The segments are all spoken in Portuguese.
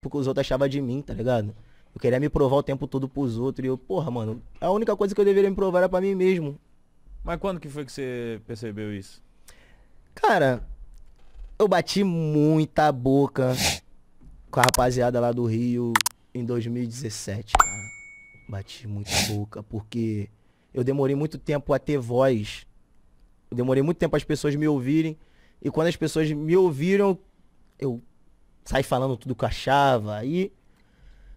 porque os outros achavam de mim, tá ligado? Eu queria me provar o tempo todo pros outros. E eu, porra, mano, a única coisa que eu deveria me provar era pra mim mesmo. Mas quando que foi que você percebeu isso? Cara, eu bati muita boca com a rapaziada lá do Rio em 2017, cara. Bati muita boca, porque eu demorei muito tempo a ter voz. Eu demorei muito tempo as pessoas me ouvirem. E quando as pessoas me ouviram, eu, sair falando tudo que achava. E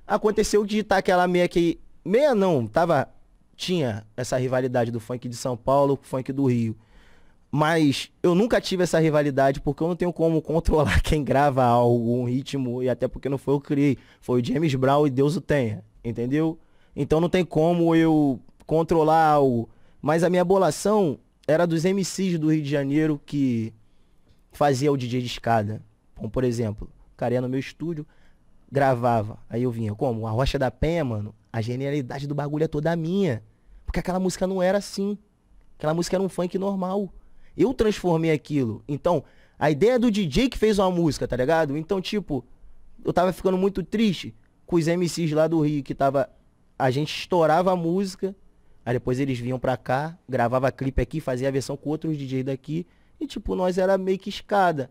aconteceu de estar tá aquela meia que. Meia não, tava. Tinha essa rivalidade do funk de São Paulo com o funk do Rio. Mas eu nunca tive essa rivalidade porque eu não tenho como controlar quem grava algo, um ritmo, e até porque não foi o que criei. Foi o James Brown e Deus o tenha, entendeu? Então não tem como eu controlar algo. Mas a minha bolação era dos MCs do Rio de Janeiro que fazia o DJ de escada. Bom, por exemplo, porcaria no meu estúdio, gravava. Aí eu vinha, como? A Rocha da Penha, mano, a genialidade do bagulho é toda minha. Porque aquela música não era assim. Aquela música era um funk normal. Eu transformei aquilo. Então, a ideia do DJ que fez uma música, tá ligado? Então, tipo, eu tava ficando muito triste com os MCs lá do Rio, que tava. A gente estourava a música, aí depois eles vinham pra cá, gravava clipe aqui, fazia a versão com outros DJs daqui. E, tipo, nós era meio que escada.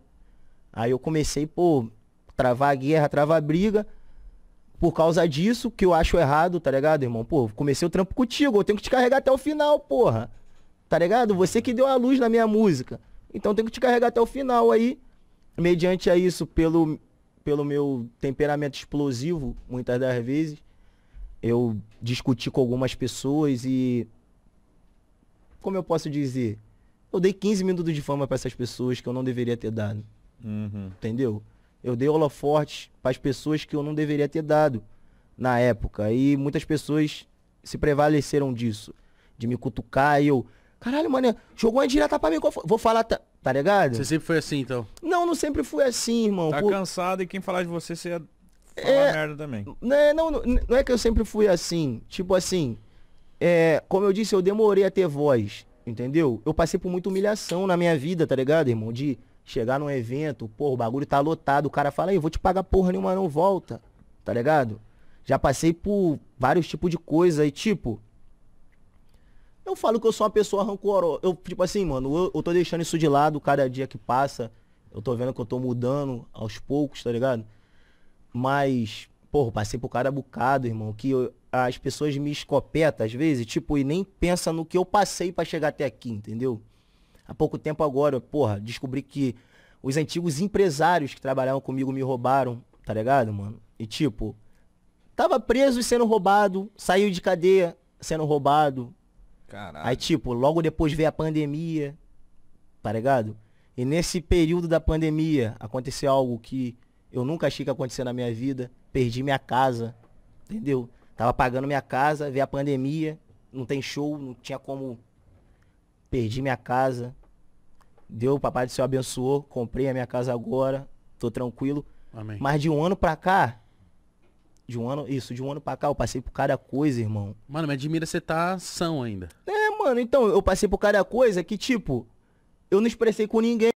Aí eu comecei, pô, travar a guerra, travar a briga. Por causa disso, que eu acho errado, tá ligado, irmão? Pô, comecei o trampo contigo, eu tenho que te carregar até o final, porra. Tá ligado? Você que deu a luz na minha música. Então eu tenho que te carregar até o final aí. Mediante a isso, pelo, pelo meu temperamento explosivo, muitas das vezes, eu discuti com algumas pessoas e. Como eu posso dizer? Eu dei 15 minutos de fama para essas pessoas que eu não deveria ter dado. Uhum. Entendeu? Eu dei holofortes para as pessoas que eu não deveria ter dado na época. E muitas pessoas se prevaleceram disso. De me cutucar e eu. Caralho, mano, jogou uma direta pra mim. Vou falar. Tá, tá ligado? Você sempre foi assim, então? Não, não sempre fui assim, irmão. Tá por... cansado e quem falar de você, você ia é, falar merda também. Né, não, não, não é que eu sempre fui assim. Tipo assim. É, como eu disse, eu demorei a ter voz. Entendeu? Eu passei por muita humilhação na minha vida, tá ligado, irmão? De chegar num evento, porra, o bagulho tá lotado, o cara fala, aí, vou te pagar porra nenhuma, não volta. Tá ligado? Já passei por vários tipos de coisa e tipo. Eu falo que eu sou uma pessoa rancorosa. Eu, tipo assim, mano, eu, eu tô deixando isso de lado cada dia que passa. Eu tô vendo que eu tô mudando aos poucos, tá ligado? Mas, porra, passei por cada bocado, irmão, que eu, as pessoas me escopetam às vezes, tipo, e nem pensa no que eu passei para chegar até aqui, entendeu? há pouco tempo agora, porra, descobri que os antigos empresários que trabalhavam comigo me roubaram, tá ligado, mano? E tipo, tava preso e sendo roubado, saiu de cadeia sendo roubado. Caralho. Aí tipo, logo depois veio a pandemia, tá ligado? E nesse período da pandemia aconteceu algo que eu nunca achei que acontecer na minha vida. Perdi minha casa, entendeu? Tava pagando minha casa, veio a pandemia, não tem show, não tinha como perdi minha casa. Deu, o papai do céu abençoou, comprei a minha casa agora, tô tranquilo. Amém. Mas de um ano pra cá, de um ano, isso, de um ano pra cá, eu passei por cada coisa, irmão. Mano, me admira você tá são ainda. É, mano, então, eu passei por cada coisa que, tipo, eu não expressei com ninguém.